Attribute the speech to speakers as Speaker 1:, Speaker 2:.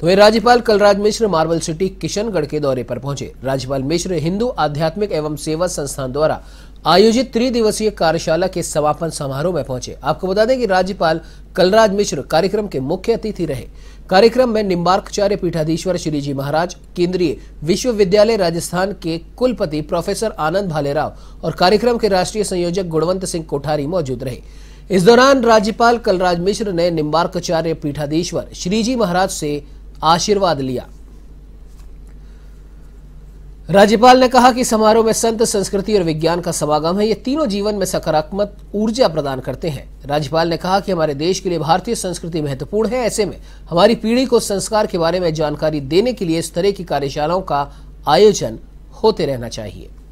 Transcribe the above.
Speaker 1: तो वे राज्यपाल कलराज मिश्र मार्बल सिटी किशनगढ़ के दौरे पर पहुंचे राज्यपाल मिश्र हिंदू आध्यात्मिक एवं सेवा संस्थान द्वारा आयोजित त्रिदिवसीय कार्यशाला के समापन समारोह में पहुंचे आपको बता दें कि राज्यपाल कलराज मिश्र कार्यक्रम के मुख्य अतिथि रहे कार्यक्रम में निम्बार्कचार्य पीठाधीश्वर श्री जी महाराज केंद्रीय विश्वविद्यालय राजस्थान के कुलपति प्रोफेसर आनंद भालेराव और कार्यक्रम के राष्ट्रीय संयोजक गुणवंत सिंह कोठारी मौजूद रहे इस दौरान राज्यपाल कलराज मिश्र ने निम्बार्कचार्य पीठाधीश्वर श्रीजी महाराज से आशीर्वाद लिया राज्यपाल ने कहा कि समारोह में संत संस्कृति और विज्ञान का समागम है ये तीनों जीवन में सकारात्मक ऊर्जा प्रदान करते हैं राज्यपाल ने कहा कि हमारे देश के लिए भारतीय संस्कृति महत्वपूर्ण है ऐसे में हमारी पीढ़ी को संस्कार के बारे में जानकारी देने के लिए इस तरह की कार्यशालाओं का आयोजन होते रहना चाहिए